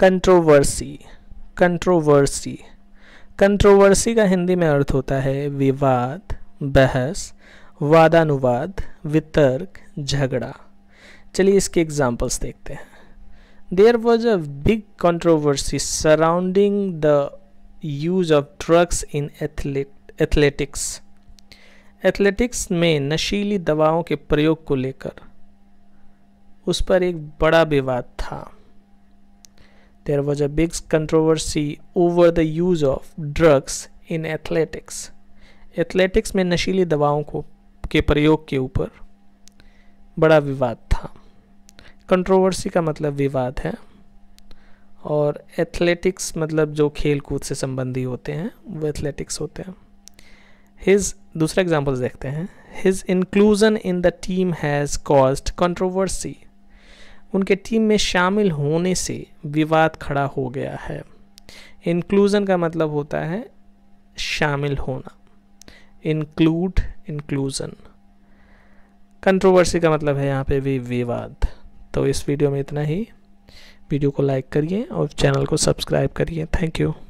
controversy controversy controversy का हिंदी में अर्थ होता है विवाद बहस वादानुवाद वितर्क झगड़ा चलिए इसके एग्जाम्पल्स देखते हैं there was a big controversy surrounding the use of drugs in athletics athletics में नशीली दवाओं के प्रयोग को लेकर उस पर एक बड़ा विवाद था there was a big controversy over the use of drugs in athletics athletics में नशीली दवाओं को के प्रयोग के ऊपर बड़ा विवाद था कंट्रोवर्सी का मतलब विवाद है और एथलेटिक्स मतलब जो खेल कूद से संबंधी होते हैं वो एथलेटिक्स होते हैं हिज दूसरा एग्जाम्पल देखते हैं his inclusion in the team has caused controversy उनके टीम में शामिल होने से विवाद खड़ा हो गया है इंक्लूज़न का मतलब होता है शामिल होना इंक्लूड इंक्लूज़न कंट्रोवर्सी का मतलब है यहाँ पे भी विवाद तो इस वीडियो में इतना ही वीडियो को लाइक करिए और चैनल को सब्सक्राइब करिए थैंक यू